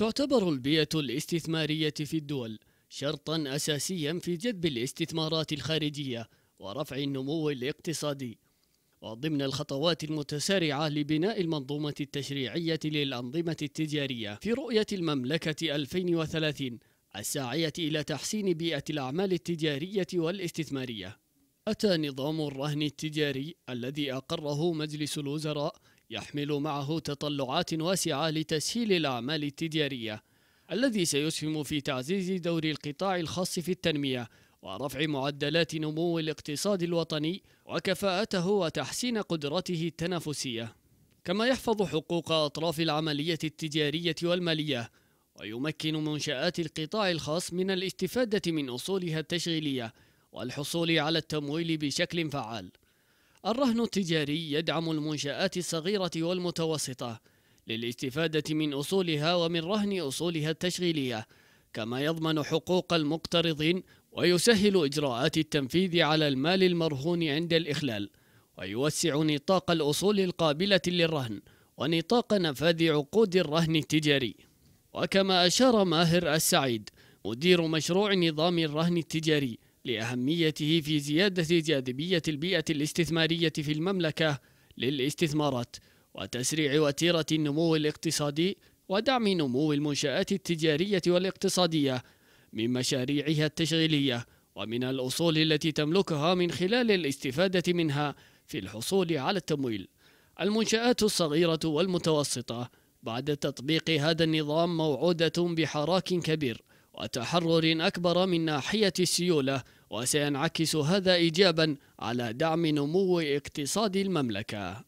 تعتبر البيئة الاستثمارية في الدول شرطا أساسيا في جذب الاستثمارات الخارجية ورفع النمو الاقتصادي وضمن الخطوات المتسارعة لبناء المنظومة التشريعية للأنظمة التجارية في رؤية المملكة 2030 الساعية إلى تحسين بيئة الأعمال التجارية والاستثمارية أتى نظام الرهن التجاري الذي أقره مجلس الوزراء يحمل معه تطلعات واسعة لتسهيل الأعمال التجارية الذي سيسهم في تعزيز دور القطاع الخاص في التنمية ورفع معدلات نمو الاقتصاد الوطني وكفاءته وتحسين قدرته التنافسية كما يحفظ حقوق أطراف العملية التجارية والمالية ويمكن منشآت القطاع الخاص من الاستفادة من أصولها التشغيلية والحصول على التمويل بشكل فعال الرهن التجاري يدعم المنشآت الصغيرة والمتوسطة للاستفادة من أصولها ومن رهن أصولها التشغيلية كما يضمن حقوق المقترضين ويسهل إجراءات التنفيذ على المال المرهون عند الإخلال ويوسع نطاق الأصول القابلة للرهن ونطاق نفاذ عقود الرهن التجاري وكما أشار ماهر السعيد مدير مشروع نظام الرهن التجاري لأهميته في زيادة جاذبية البيئة الاستثمارية في المملكة للاستثمارات وتسريع وتيرة النمو الاقتصادي ودعم نمو المنشآت التجارية والاقتصادية من مشاريعها التشغيلية ومن الأصول التي تملكها من خلال الاستفادة منها في الحصول على التمويل المنشآت الصغيرة والمتوسطة بعد تطبيق هذا النظام موعودة بحراك كبير وتحرر أكبر من ناحية السيولة وسينعكس هذا إيجابا على دعم نمو اقتصاد المملكة